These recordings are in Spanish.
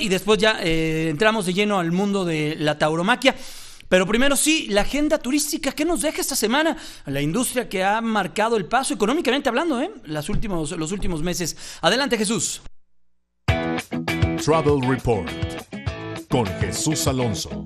y después ya eh, entramos de lleno al mundo de la tauromaquia. Pero primero sí, la agenda turística, que nos deja esta semana? La industria que ha marcado el paso económicamente hablando, ¿eh? últimos, los últimos meses. Adelante, Jesús. Travel Report con Jesús Alonso.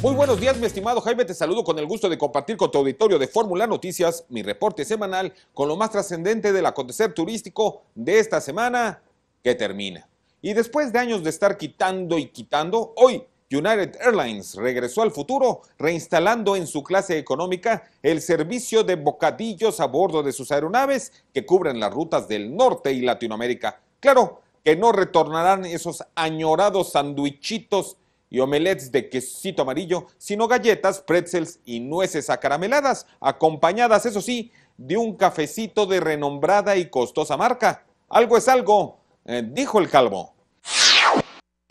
Muy buenos días, mi estimado Jaime. Te saludo con el gusto de compartir con tu auditorio de Fórmula Noticias mi reporte semanal con lo más trascendente del acontecer turístico de esta semana que termina. Y después de años de estar quitando y quitando, hoy United Airlines regresó al futuro, reinstalando en su clase económica el servicio de bocadillos a bordo de sus aeronaves que cubren las rutas del norte y Latinoamérica. Claro que no retornarán esos añorados sandwichitos y omelets de quesito amarillo, sino galletas, pretzels y nueces acarameladas, acompañadas, eso sí, de un cafecito de renombrada y costosa marca. Algo es algo. Eh, dijo el calvo.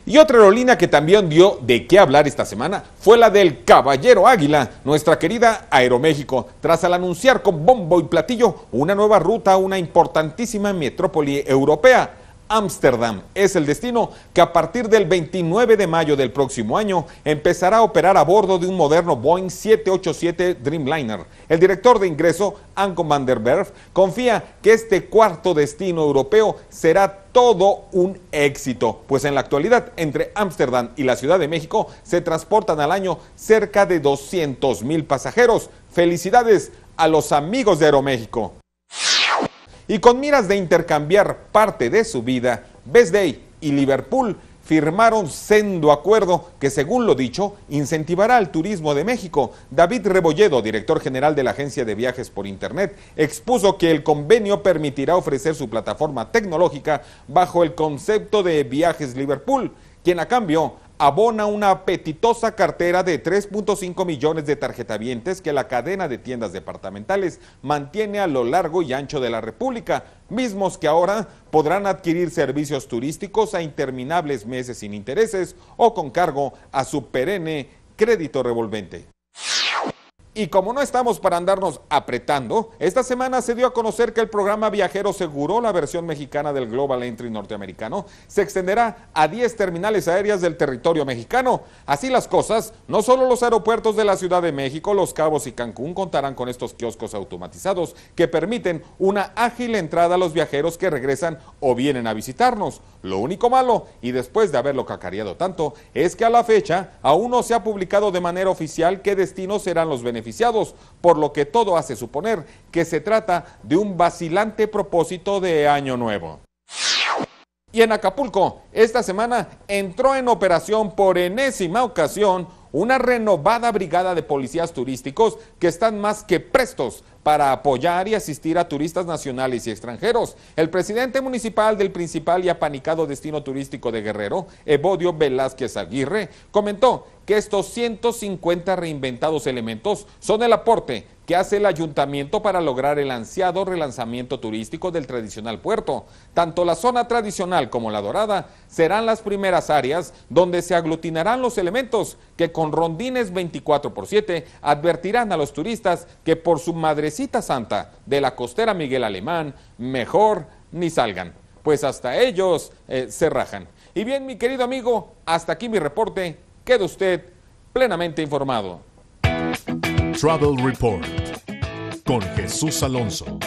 Y otra aerolínea que también dio de qué hablar esta semana fue la del Caballero Águila, nuestra querida Aeroméxico, tras al anunciar con bombo y platillo una nueva ruta a una importantísima metrópoli europea. Ámsterdam es el destino que a partir del 29 de mayo del próximo año empezará a operar a bordo de un moderno Boeing 787 Dreamliner. El director de ingreso, Anko van der confía que este cuarto destino europeo será todo un éxito, pues en la actualidad entre Ámsterdam y la Ciudad de México se transportan al año cerca de 200 mil pasajeros. Felicidades a los amigos de Aeroméxico y con miras de intercambiar parte de su vida, Best Day y Liverpool firmaron sendo acuerdo que, según lo dicho, incentivará al turismo de México. David Rebolledo, director general de la Agencia de Viajes por Internet, expuso que el convenio permitirá ofrecer su plataforma tecnológica bajo el concepto de Viajes Liverpool, quien a cambio abona una apetitosa cartera de 3.5 millones de tarjetavientes que la cadena de tiendas departamentales mantiene a lo largo y ancho de la República, mismos que ahora podrán adquirir servicios turísticos a interminables meses sin intereses o con cargo a su perenne crédito revolvente. Y como no estamos para andarnos apretando, esta semana se dio a conocer que el programa Viajero Seguro, la versión mexicana del Global Entry norteamericano, se extenderá a 10 terminales aéreas del territorio mexicano. Así las cosas, no solo los aeropuertos de la Ciudad de México, Los Cabos y Cancún contarán con estos kioscos automatizados que permiten una ágil entrada a los viajeros que regresan o vienen a visitarnos. Lo único malo, y después de haberlo cacareado tanto, es que a la fecha aún no se ha publicado de manera oficial qué destinos serán los beneficios por lo que todo hace suponer que se trata de un vacilante propósito de Año Nuevo. Y en Acapulco, esta semana entró en operación por enésima ocasión una renovada brigada de policías turísticos que están más que prestos para apoyar y asistir a turistas nacionales y extranjeros. El presidente municipal del principal y apanicado destino turístico de Guerrero, Evodio Velázquez Aguirre, comentó que estos 150 reinventados elementos son el aporte que hace el ayuntamiento para lograr el ansiado relanzamiento turístico del tradicional puerto. Tanto la zona tradicional como la dorada serán las primeras áreas donde se aglutinarán los elementos que con rondines 24 por 7 advertirán a los turistas que por su madrecita cita Santa de la costera Miguel Alemán, mejor ni salgan, pues hasta ellos eh, se rajan. Y bien, mi querido amigo, hasta aquí mi reporte. Queda usted plenamente informado. Travel Report con Jesús Alonso.